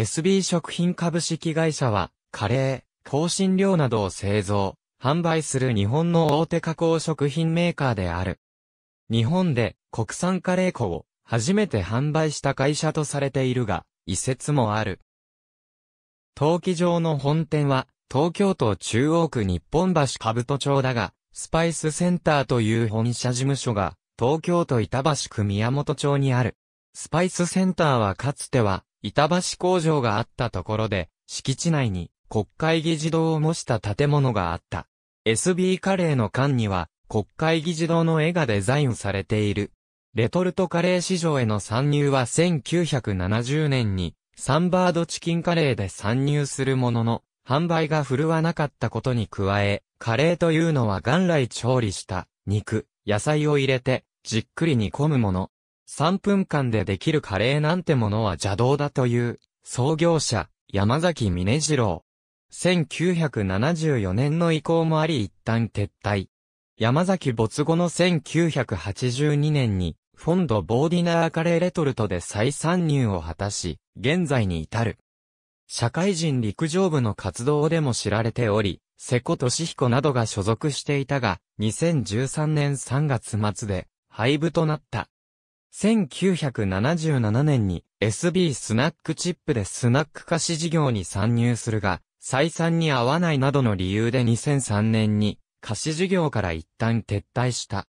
SB 食品株式会社は、カレー、香辛料などを製造、販売する日本の大手加工食品メーカーである。日本で国産カレー粉を初めて販売した会社とされているが、移設もある。陶器場の本店は、東京都中央区日本橋兜町だが、スパイスセンターという本社事務所が、東京都板橋区宮本町にある。スパイスセンターはかつては、板橋工場があったところで、敷地内に国会議事堂を模した建物があった。SB カレーの缶には、国会議事堂の絵がデザインされている。レトルトカレー市場への参入は1970年に、サンバードチキンカレーで参入するものの、販売が振るわなかったことに加え、カレーというのは元来調理した肉、野菜を入れて、じっくり煮込むもの。3分間でできるカレーなんてものは邪道だという、創業者、山崎峰次郎。1974年の意向もあり一旦撤退。山崎没後の1982年に、フォンド・ボーディナーカレーレトルトで再参入を果たし、現在に至る。社会人陸上部の活動でも知られており、瀬古俊彦などが所属していたが、2013年3月末で、廃部となった。1977年に SB スナックチップでスナック菓子事業に参入するが、採算に合わないなどの理由で2003年に菓子事業から一旦撤退した。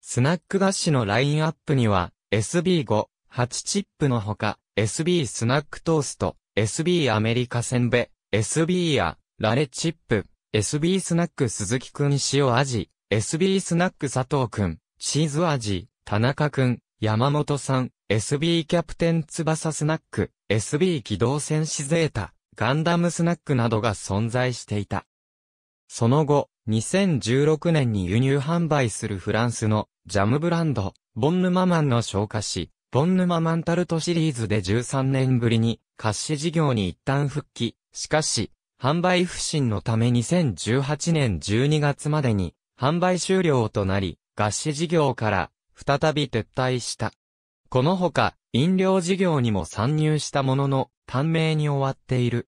スナック菓子のラインアップには SB5、8チップのほか、SB スナックトースト、SB アメリカせんべ、SB やラレチップ、SB スナック鈴木くん塩味、SB スナック佐藤くん、チーズ味、田中くん、山本さん、SB キャプテン翼スナック、SB 機動戦士ゼータ、ガンダムスナックなどが存在していた。その後、2016年に輸入販売するフランスのジャムブランド、ボンヌママンの消化し、ボンヌママンタルトシリーズで13年ぶりに、貸し事業に一旦復帰。しかし、販売不振のため2018年12月までに、販売終了となり、合資事業から再び撤退した。このほか、飲料事業にも参入したものの、短命に終わっている。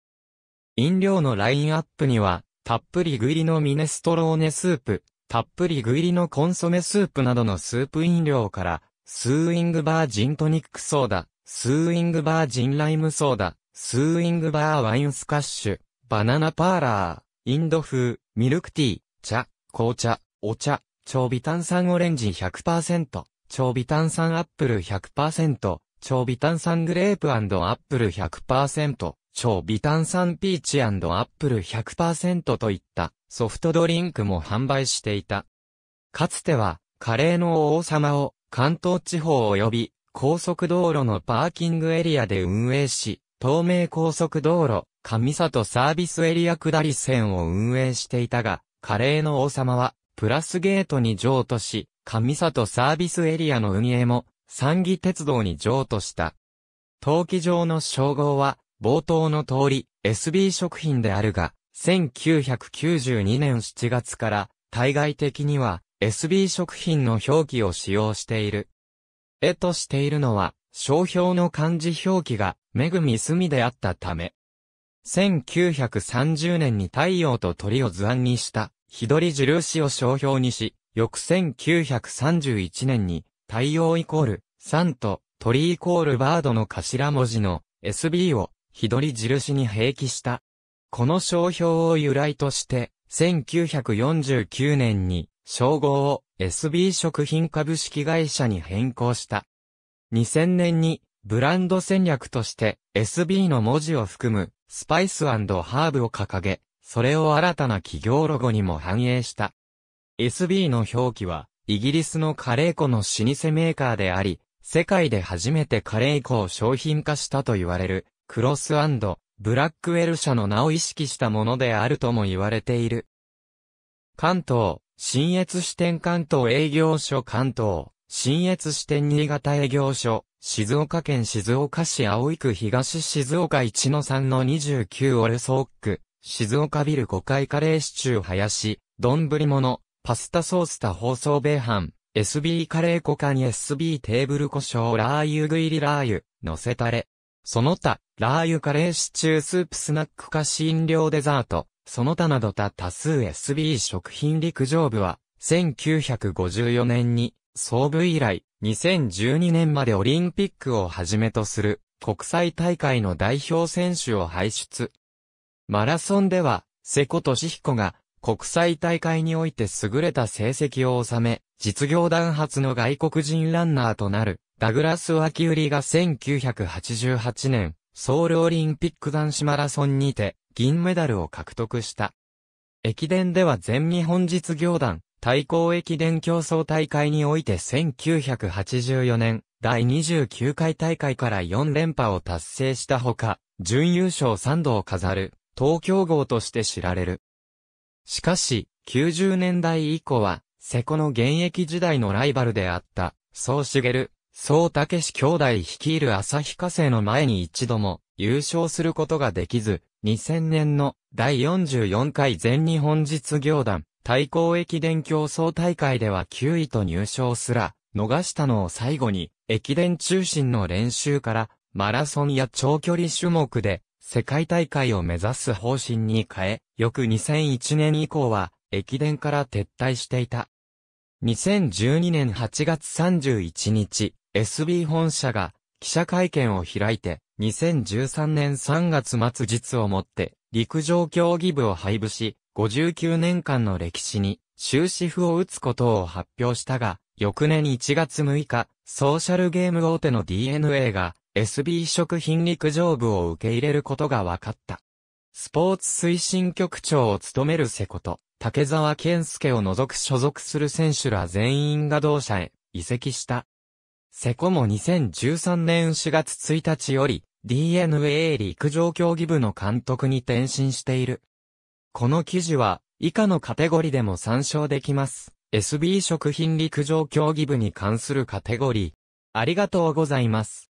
飲料のラインアップには、たっぷり具入りのミネストローネスープ、たっぷり具入りのコンソメスープなどのスープ飲料から、スーイングバージントニックソーダ、スーイングバージンライムソーダ、スーイングバーワインスカッシュ、バナナパーラー、インド風、ミルクティー、茶、紅茶、お茶、超微炭酸オレンジ100%、超微炭酸アップル100%、超微炭酸グレープアップル100%、超微炭酸ピーチアップル100%といったソフトドリンクも販売していた。かつては、カレーの王様を関東地方及び高速道路のパーキングエリアで運営し、東名高速道路、上里サービスエリア下り線を運営していたが、カレーの王様はプラスゲートに譲渡し、上里サービスエリアの運営も、三義鉄道に譲渡した。陶器場の称号は、冒頭の通り、SB 食品であるが、1992年7月から、対外的には、SB 食品の表記を使用している。絵としているのは、商標の漢字表記が、めぐみすみであったため。1930年に太陽と鳥を図案にした、日取りジルーを商標にし、翌1931年に、太陽イコール、サンと、鳥イコールバードの頭文字の SB を、日取り印に併記した。この商標を由来として、1949年に、称号を SB 食品株式会社に変更した。2000年に、ブランド戦略として SB の文字を含むスパイスハーブを掲げ、それを新たな企業ロゴにも反映した。SB の表記は、イギリスのカレー粉の老舗メーカーであり、世界で初めてカレー粉を商品化したと言われる、クロスブラックウェル社の名を意識したものであるとも言われている。関東、新越支店関東営業所関東、新越支店新潟営業所、静岡県静岡市葵区東静岡1の3の29オルソック、静岡ビル5階カレーシチュー林、丼物、パスタソースタ放送米飯、SB カレー小カに SB テーブル胡椒ラー油具入りラー油、乗せたれ。その他、ラー油カレーシチュースープスナック化飲料デザート、その他などた多数 SB 食品陸上部は、1954年に、創部以来、2012年までオリンピックをはじめとする、国際大会の代表選手を輩出。マラソンでは、瀬古俊彦が、国際大会において優れた成績を収め、実業団初の外国人ランナーとなる、ダグラス・ワキウリが1988年、ソウルオリンピック男子マラソンにて、銀メダルを獲得した。駅伝では全日本実業団、対抗駅伝競争大会において1984年、第29回大会から4連覇を達成したほか、準優勝3度を飾る、東京号として知られる。しかし、90年代以降は、瀬古の現役時代のライバルであった、総茂、総武志兄弟率いる旭化成の前に一度も優勝することができず、2000年の第44回全日本実業団対抗駅伝競争大会では9位と入賞すら逃したのを最後に、駅伝中心の練習からマラソンや長距離種目で世界大会を目指す方針に変え、翌2001年以降は、駅伝から撤退していた。2012年8月31日、SB 本社が記者会見を開いて、2013年3月末日をもって、陸上競技部を配布し、59年間の歴史に終止符を打つことを発表したが、翌年1月6日、ソーシャルゲーム大手の DNA が、SB 食品陸上部を受け入れることが分かった。スポーツ推進局長を務める瀬古と、竹沢健介を除く所属する選手ら全員が同社へ移籍した。瀬古も2013年4月1日より DNA 陸上競技部の監督に転身している。この記事は以下のカテゴリでも参照できます。SB 食品陸上競技部に関するカテゴリー。ありがとうございます。